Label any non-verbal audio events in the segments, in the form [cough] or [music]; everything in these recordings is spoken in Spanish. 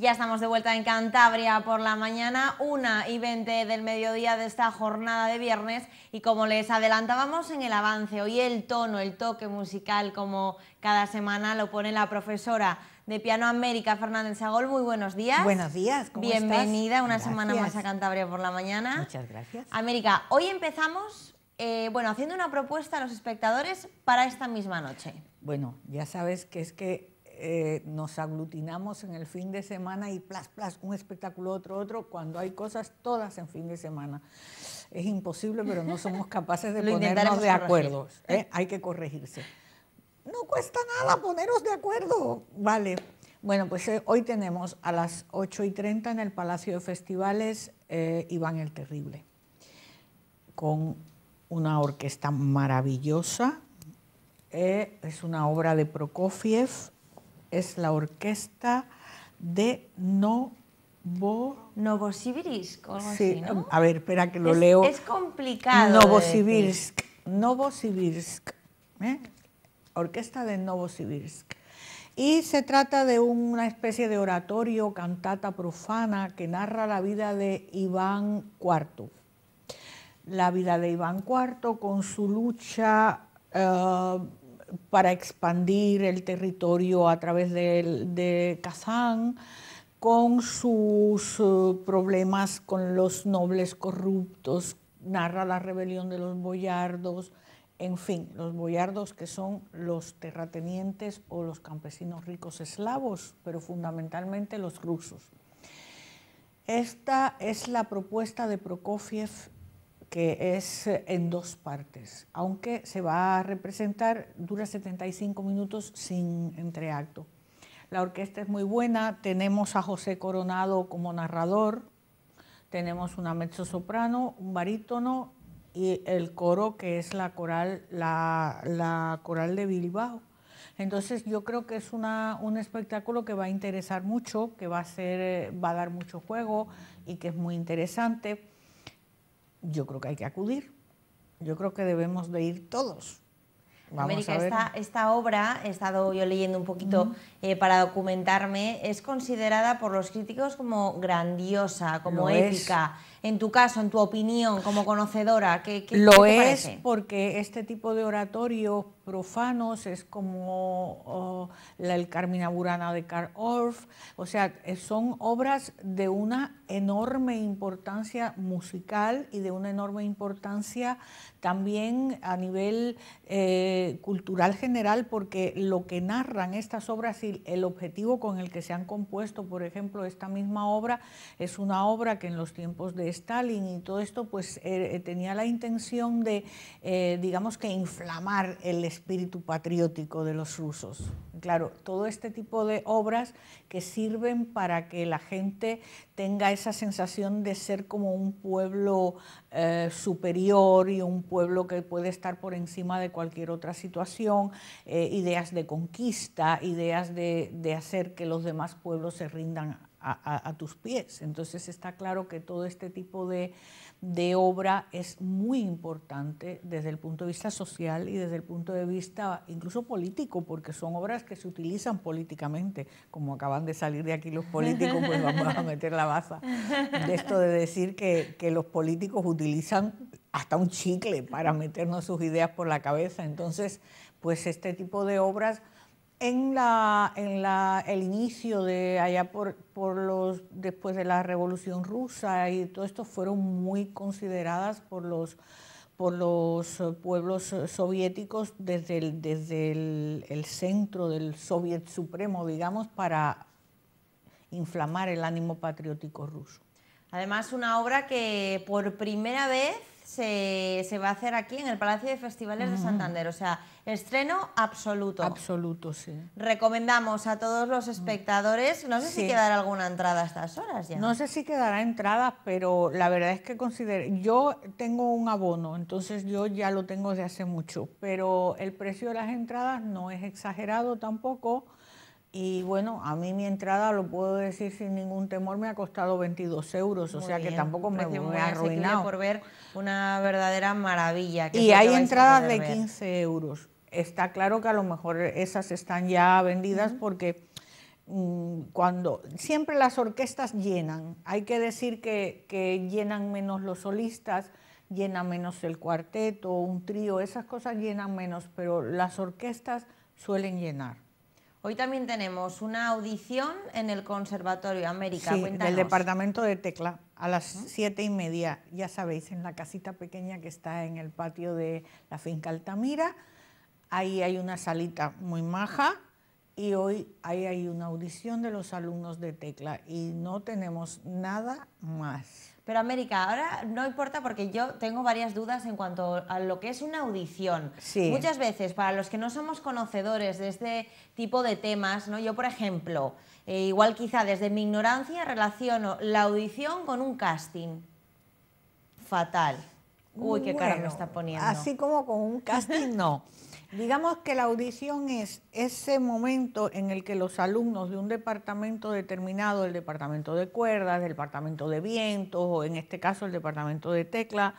Ya estamos de vuelta en Cantabria por la mañana, una y 20 del mediodía de esta jornada de viernes y como les adelantábamos en el avance, hoy el tono, el toque musical como cada semana lo pone la profesora de Piano América, Fernández Sagol. Muy buenos días. Buenos días, ¿cómo Bienvenida una semana más a Cantabria por la mañana. Muchas gracias. América, hoy empezamos, eh, bueno, haciendo una propuesta a los espectadores para esta misma noche. Bueno, ya sabes que es que eh, nos aglutinamos en el fin de semana y plas, plas, un espectáculo, otro, otro, cuando hay cosas todas en fin de semana. Es imposible, pero no somos [laughs] capaces de ponernos de acuerdo. ¿eh? Eh. Hay que corregirse. No cuesta nada poneros de acuerdo. Vale. Bueno, pues hoy tenemos a las 8 y 30 en el Palacio de Festivales Iván el Terrible, con una orquesta maravillosa. es una obra de Prokofiev, es la orquesta de Novo Novosibirsk, A ver, espera que lo leo. Es complicado. Novosibirsk, Novosibirsk, ¿eh? orquesta de Novosibirsk. Y se trata de una especie de oratorio, cantata profana que narra la vida de Iván IV. La vida de Iván IV con su lucha eh, para expandir el territorio a través de, de Kazán, con sus eh, problemas con los nobles corruptos, narra la rebelión de los boyardos, en fin, los boyardos que son los terratenientes o los campesinos ricos eslavos, pero fundamentalmente los rusos. Esta es la propuesta de Prokofiev que es eh, en dos partes, aunque se va a representar, dura 75 minutos sin entreacto. La orquesta es muy buena, tenemos a José Coronado como narrador, tenemos una mezzosoprano, un barítono y el coro que es la coral, la, coral de Bilbao. Entonces yo creo que es una, un espectáculo que va a interesar mucho, que va a, ser, eh, va a dar mucho juego y que es muy interesante yo creo que hay que acudir. Yo creo que debemos de ir todos. América, Esta, obra, he estado yo leyendo un poquito eh, para documentarme, es considerada por los críticos como grandiosa, como épica en tu caso, en tu opinión como conocedora? ¿qué, lo es porque este tipo de oratorios profanos es como oh, el Carmina Burana de Karl Orff, o sea, eh, son obras de una enorme importancia musical y de una enorme importancia también a nivel eh, cultural general, porque lo que narran estas obras y el objetivo con el que se han compuesto, por ejemplo, esta misma obra, es una obra que en los tiempos de Stalin y todo esto, pues eh, eh, tenía la intención de, eh, digamos que, inflamar el espíritu patriótico de los rusos. Claro, todo este tipo de obras que sirven para que la gente tenga esa sensación de ser como un pueblo superior y un pueblo que puede estar por encima de cualquier otra situación, ideas de conquista, ideas de, de hacer que los demás pueblos se rindan a, tus pies. Entonces está claro que todo este tipo de, obra es muy importante desde el punto de vista social y desde el punto de vista incluso político, porque son obras que se utilizan políticamente, como acaban de salir de aquí los políticos, pues vamos a meter la baza de esto de decir que, que los políticos utilizan hasta un chicle para meternos sus ideas por la cabeza. Entonces, pues este tipo de obras en, la, en la, el inicio de allá por, por los, después de la Revolución Rusa y todo esto fueron muy consideradas por los, por los eh, pueblos eh, soviéticos desde, el, desde el centro del Soviet Supremo, digamos, para inflamar el ánimo patriótico ruso. Además, una obra que por primera vez se, se, va a hacer aquí en el Palacio de Festivales de Santander. O sea, estreno absoluto. Absoluto, sí. Recomendamos a todos los espectadores, no sé si quedará alguna entrada a estas horas ya. No sé si quedará entrada, pero la verdad es que considero, yo tengo un abono, entonces yo ya lo tengo desde hace mucho, pero el precio de las entradas no es exagerado tampoco y bueno, a mí mi entrada, lo puedo decir sin ningún temor, me ha costado 22 euros, o sea que tampoco me, me ha arruinado. por ver una verdadera maravilla. y hay entradas de 15 euros. Está claro que a lo mejor esas están ya vendidas porque mm, cuando siempre las orquestas llenan, hay que decir que, que llenan menos los solistas, llena menos el cuarteto, un trío, esas cosas llenan menos, pero las orquestas suelen llenar. Hoy también tenemos una audición en el Conservatorio América. Sí, del Departamento de Tecla, a las siete y media, ya sabéis, en la casita pequeña que está en el patio de la finca Altamira. Ahí hay una salita muy maja y hoy hay, hay una audición de los alumnos de tecla y no tenemos nada más. Pero América, ahora no importa porque yo tengo varias dudas en cuanto a lo que es una audición. Muchas veces, para los que no somos conocedores de este tipo de temas, ¿no? yo por ejemplo, eh, igual quizá desde mi ignorancia relaciono la audición con un casting. Fatal. Uy, qué cara me está poniendo. Así como con un casting, no. [laughs] Digamos que la audición es ese momento en el que los alumnos de un departamento determinado, el departamento de cuerdas, el departamento de vientos o en este caso el departamento de tecla,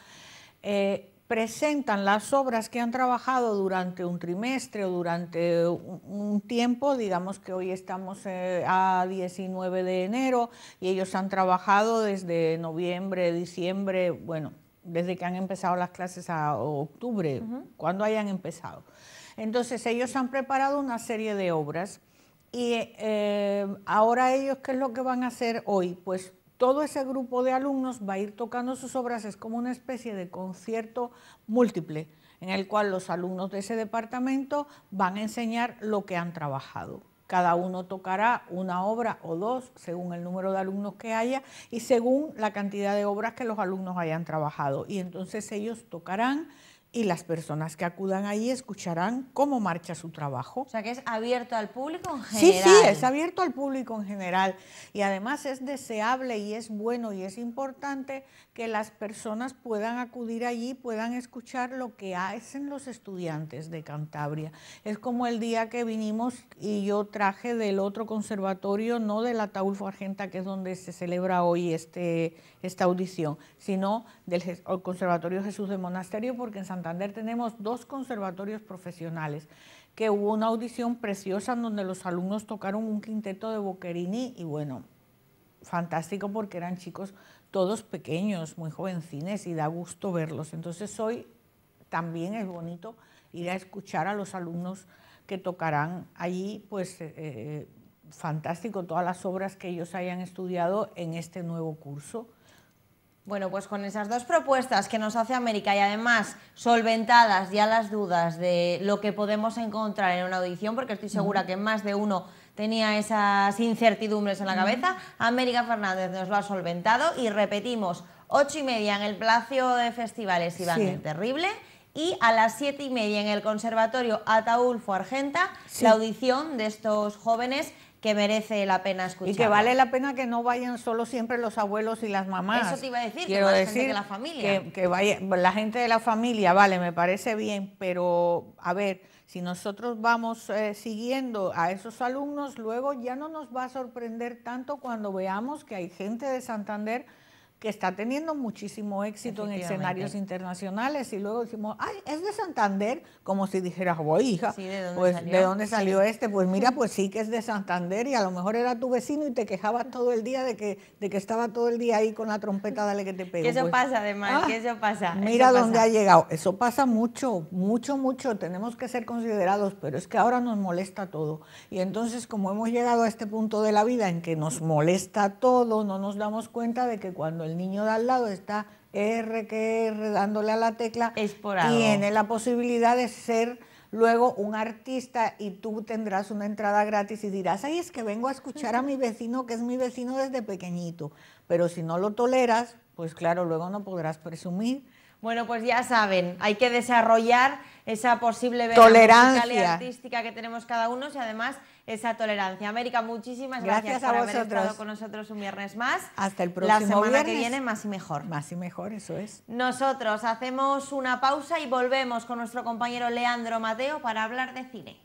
eh, presentan las obras que han trabajado durante un trimestre o durante un tiempo, digamos que hoy estamos eh, a 19 de enero y ellos han trabajado desde noviembre, diciembre, bueno, desde que han empezado las clases a octubre, cuando hayan empezado. Entonces ellos han preparado una serie de obras y eh, ahora ellos, ¿qué es lo que van a hacer hoy? Pues todo ese grupo de alumnos va a ir tocando sus obras, es como una especie de concierto múltiple en el cual los alumnos de ese departamento van a enseñar lo que han trabajado. Cada uno tocará una obra o dos, según el número de alumnos que haya y según la cantidad de obras que los alumnos hayan trabajado. Y entonces ellos tocarán y las personas que acudan allí escucharán cómo marcha su trabajo. O sea que es abierto al público en general. Sí, sí, es abierto al público en general. Y además es deseable y es bueno y es importante que las personas puedan acudir allí, puedan escuchar lo que hacen los estudiantes de Cantabria. Es como el día que vinimos y yo traje del otro conservatorio, no del Ataulfo Argenta, que es donde se celebra hoy este, esta audición, sino del Conservatorio Jesús de Monasterio, porque en San Santander tenemos dos conservatorios profesionales, que hubo una audición preciosa en donde los alumnos tocaron un quinteto de Boquerini y bueno, fantástico porque eran chicos todos pequeños, muy jovencines y da gusto verlos. Entonces hoy también es bonito ir a escuchar a los alumnos que tocarán allí, pues eh, eh, fantástico todas las obras que ellos hayan estudiado en este nuevo curso. Bueno, pues con esas dos propuestas que nos hace América y además solventadas ya las dudas de lo que podemos encontrar en una audición, porque estoy segura que más de uno tenía esas incertidumbres en la cabeza, América Fernández nos lo ha solventado y repetimos, ocho y media en el Placio de Festivales Iván sí. Terrible y a las siete y media en el Conservatorio Ataulfo Argenta la audición de estos jóvenes que merece la pena escuchar. Y que vale la pena que no vayan solo siempre los abuelos y las mamás. Eso te iba a decir, Quiero decir gente de la familia. Que, vaya, la gente de la familia, vale, me parece bien, pero a ver, si nosotros vamos eh, siguiendo a esos alumnos, luego ya no nos va a sorprender tanto cuando veamos que hay gente de Santander que está teniendo muchísimo éxito en escenarios internacionales. Y luego decimos, ay, es de Santander, como si dijeras, voy hija, ¿de dónde pues, salió este, pues mira, pues sí que es de Santander y a lo mejor era tu vecino y te quejaba todo el día de que, de que estaba todo el día ahí con la trompeta, dale que te pego. eso pues". pasa además, ah, eso pasa. Mira dónde ha llegado. Eso pasa mucho, mucho, mucho. Tenemos que ser considerados, pero es que ahora nos molesta todo. Y entonces, como hemos llegado a este punto de la vida en que nos molesta todo, no nos damos cuenta de que cuando el el niño de al lado está R que R dándole a la tecla, tiene la posibilidad de ser luego un artista y tú tendrás una entrada gratis y dirás, ay, es que vengo a escuchar a mi vecino, que es mi vecino desde pequeñito. Pero si no lo toleras, pues claro, luego no podrás presumir. Bueno, pues ya saben, hay que desarrollar esa posible tolerancia artística que tenemos cada uno y además esa tolerancia. América, muchísimas gracias, por haber estado con nosotros un viernes más. Hasta el próximo La semana que viene más y mejor. Más y mejor, eso es. Nosotros hacemos una pausa y volvemos con nuestro compañero Leandro Mateo para hablar de cine.